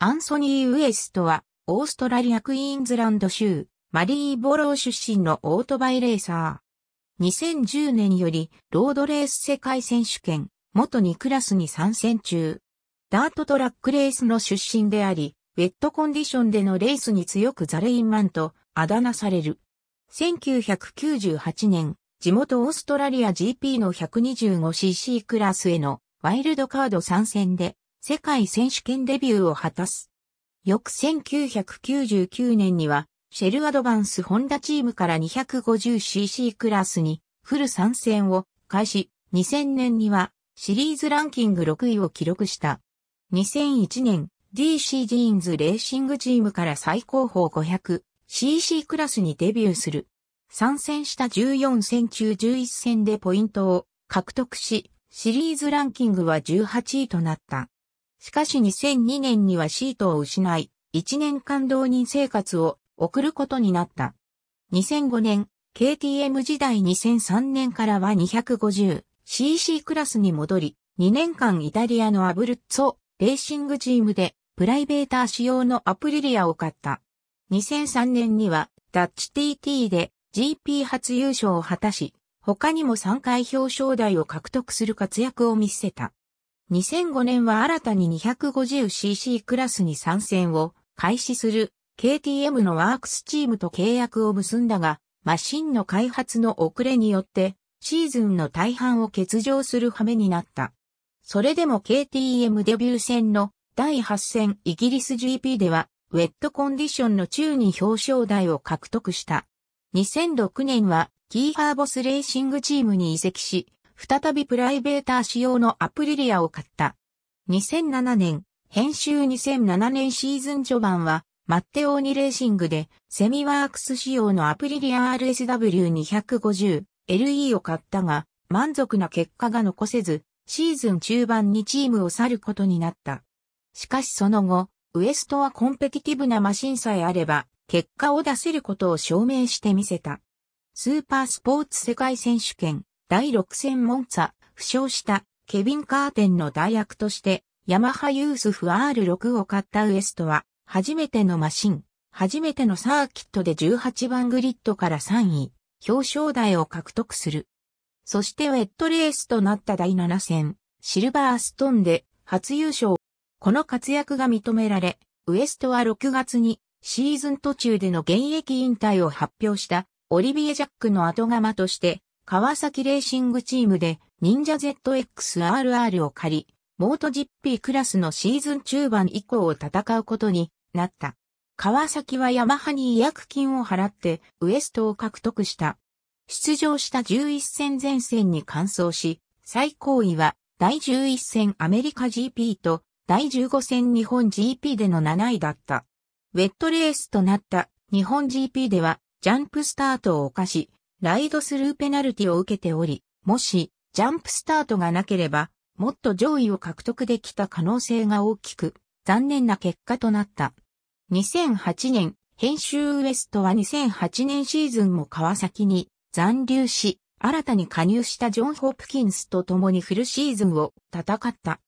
アンソニー・ウエストは、オーストラリア・クイーンズランド州、マリーボロー出身のオートバイレーサー。2010年より、ロードレース世界選手権、元2クラスに参戦中。ダートトラックレースの出身であり、ウェットコンディションでのレースに強くザレインマンとあだ名される。1998年、地元オーストラリア GP の 125cc クラスへのワイルドカード参戦で世界選手権デビューを果たす。翌1999年には、シェルアドバンスホンダチームから 250cc クラスにフル参戦を開始、2000年にはシリーズランキング6位を記録した。2001年、DC ジーンズレーシングチームから最高峰 500cc クラスにデビューする。参戦した14戦中11戦でポイントを獲得し、シリーズランキングは18位となった。しかし2002年にはシートを失い、1年間同人生活を送ることになった。2005年、KTM 時代2003年からは 250cc クラスに戻り、2年間イタリアのアブルッツォレーシングチームでプライベーター仕様のアプリリアを買った。2003年にはダッチ TT で GP 初優勝を果たし、他にも3回表彰台を獲得する活躍を見せた。2005年は新たに 250cc クラスに参戦を開始する KTM のワークスチームと契約を結んだが、マシンの開発の遅れによってシーズンの大半を欠場する羽目になった。それでも KTM デビュー戦の第8戦イギリス GP ではウェットコンディションの中に表彰台を獲得した。2006年はキーハーボスレーシングチームに移籍し、再びプライベーター仕様のアプリリアを買った。2007年、編集2007年シーズン序盤は、マッテオーニレーシングで、セミワークス仕様のアプリリア RSW250、LE を買ったが、満足な結果が残せず、シーズン中盤にチームを去ることになった。しかしその後、ウエストはコンペティティブなマシンさえあれば、結果を出せることを証明してみせた。スーパースポーツ世界選手権、第6戦モンツァ、負傷したケビン・カーテンの代役として、ヤマハユースフ R6 を買ったウエストは、初めてのマシン、初めてのサーキットで18番グリッドから3位、表彰台を獲得する。そしてウェットレースとなった第7戦、シルバーストンで初優勝。この活躍が認められ、ウエストは6月にシーズン途中での現役引退を発表したオリビエ・ジャックの後釜として川崎レーシングチームで、忍者 ZXRR を借り、モート GP クラスのシーズン中盤以降を戦うことになった。川崎はヤマハに違約金を払ってウエストを獲得した。出場した11戦前線に完走し、最高位は第11戦アメリカ GP と第15戦日本 GP での7位だった。ウェットレースとなった日本 GP ではジャンプスタートを犯し、ライドスルーペナルティを受けており、もし、ジャンプスタートがなければ、もっと上位を獲得できた可能性が大きく、残念な結果となった。2008年、編集ウエストは2008年シーズンも川崎に残留し、新たに加入したジョン・ホープキンスと共にフルシーズンを戦った。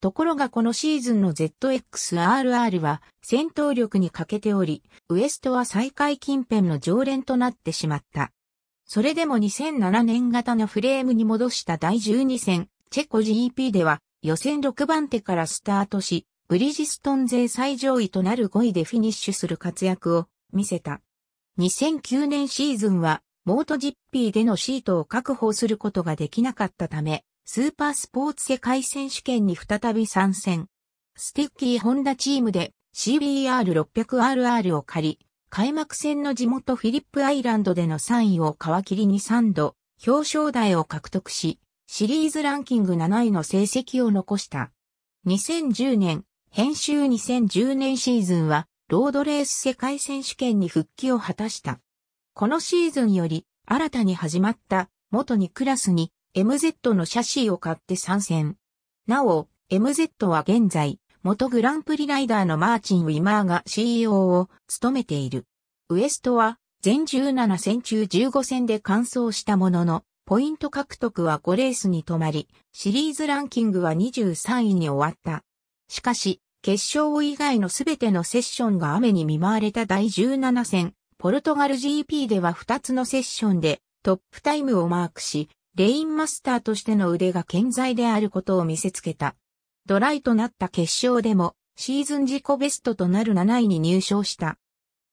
ところがこのシーズンの ZXRR は戦闘力に欠けており、ウエストは最下位近辺の常連となってしまった。それでも2007年型のフレームに戻した第12戦、チェコ GP では予選6番手からスタートし、ブリジストン勢最上位となる5位でフィニッシュする活躍を見せた。2009年シーズンは、モート GP でのシートを確保することができなかったため、スーパースポーツ世界選手権に再び参戦。スティッキーホンダチームで CBR600RR を借り、開幕戦の地元フィリップアイランドでの3位を皮切りに3度表彰台を獲得し、シリーズランキング7位の成績を残した。2010年、編集2010年シーズンは、ロードレース世界選手権に復帰を果たした。このシーズンより、新たに始まった、元にクラスに、MZ のシャシーを買って参戦。なお、MZ は現在、元グランプリライダーのマーチン・ウィマーが CEO を務めている。ウエストは全17戦中15戦で完走したものの、ポイント獲得は5レースに止まり、シリーズランキングは23位に終わった。しかし、決勝以外のすべてのセッションが雨に見舞われた第17戦、ポルトガル GP では2つのセッションでトップタイムをマークし、レインマスターとしての腕が健在であることを見せつけた。ドライとなった決勝でも、シーズン自己ベストとなる7位に入賞した。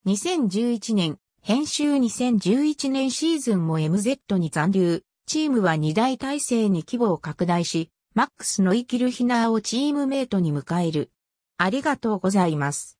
2011年、編集2011年シーズンも MZ に残留、チームは2大体制に規模を拡大し、マックスの生きるヒナーをチームメイトに迎える。ありがとうございます。